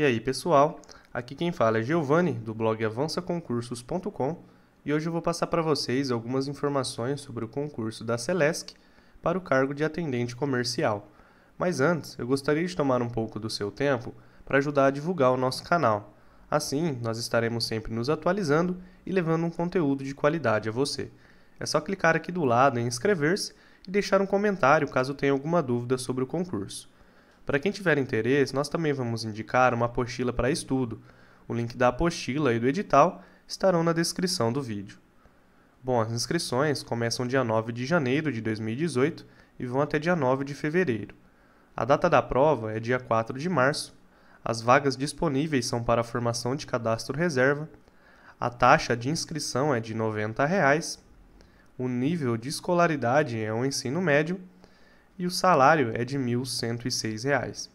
E aí, pessoal? Aqui quem fala é Giovanni, do blog avançaconcursos.com, e hoje eu vou passar para vocês algumas informações sobre o concurso da Celesc para o cargo de atendente comercial. Mas antes, eu gostaria de tomar um pouco do seu tempo para ajudar a divulgar o nosso canal. Assim, nós estaremos sempre nos atualizando e levando um conteúdo de qualidade a você. É só clicar aqui do lado em inscrever-se e deixar um comentário caso tenha alguma dúvida sobre o concurso. Para quem tiver interesse, nós também vamos indicar uma apostila para estudo. O link da apostila e do edital estarão na descrição do vídeo. Bom, as inscrições começam dia 9 de janeiro de 2018 e vão até dia 9 de fevereiro. A data da prova é dia 4 de março. As vagas disponíveis são para a formação de cadastro reserva. A taxa de inscrição é de R$ 90. Reais. O nível de escolaridade é o um ensino médio e o salário é de R$ 1.106.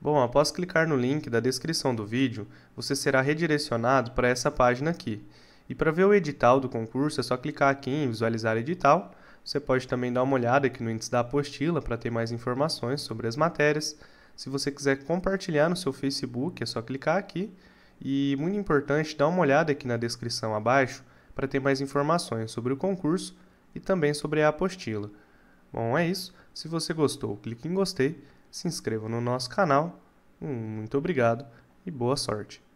Bom, após clicar no link da descrição do vídeo, você será redirecionado para essa página aqui. E para ver o edital do concurso é só clicar aqui em visualizar edital. Você pode também dar uma olhada aqui no índice da apostila para ter mais informações sobre as matérias. Se você quiser compartilhar no seu Facebook, é só clicar aqui. E muito importante, dá uma olhada aqui na descrição abaixo para ter mais informações sobre o concurso e também sobre a apostila. Bom, é isso. Se você gostou, clique em gostei, se inscreva no nosso canal. Hum, muito obrigado e boa sorte.